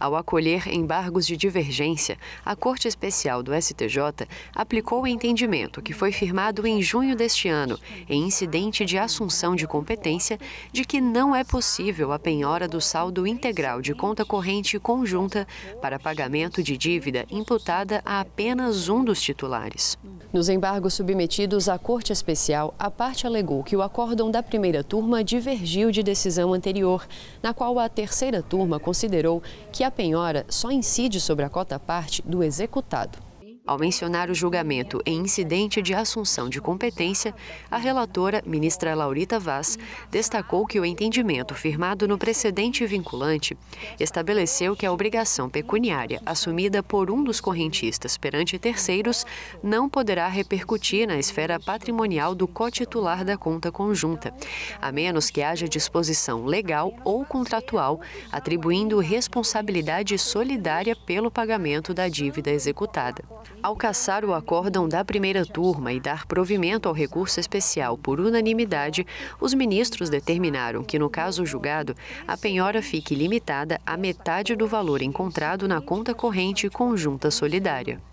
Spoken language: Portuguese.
Ao acolher embargos de divergência, a Corte Especial do STJ aplicou o entendimento que foi firmado em junho deste ano, em incidente de assunção de competência, de que não é possível a penhora do saldo integral de conta corrente conjunta para pagamento de dívida imputada a apenas um dos titulares. Nos embargos submetidos à Corte Especial, a parte alegou que o acórdão da primeira turma divergiu de decisão anterior, na qual a terceira turma considerou que a a penhora só incide sobre a cota parte do executado. Ao mencionar o julgamento em incidente de assunção de competência, a relatora, ministra Laurita Vaz, destacou que o entendimento firmado no precedente vinculante estabeleceu que a obrigação pecuniária assumida por um dos correntistas perante terceiros não poderá repercutir na esfera patrimonial do cotitular da conta conjunta, a menos que haja disposição legal ou contratual atribuindo responsabilidade solidária pelo pagamento da dívida executada. Ao caçar o acórdão da primeira turma e dar provimento ao recurso especial por unanimidade, os ministros determinaram que, no caso julgado, a penhora fique limitada à metade do valor encontrado na conta corrente conjunta solidária.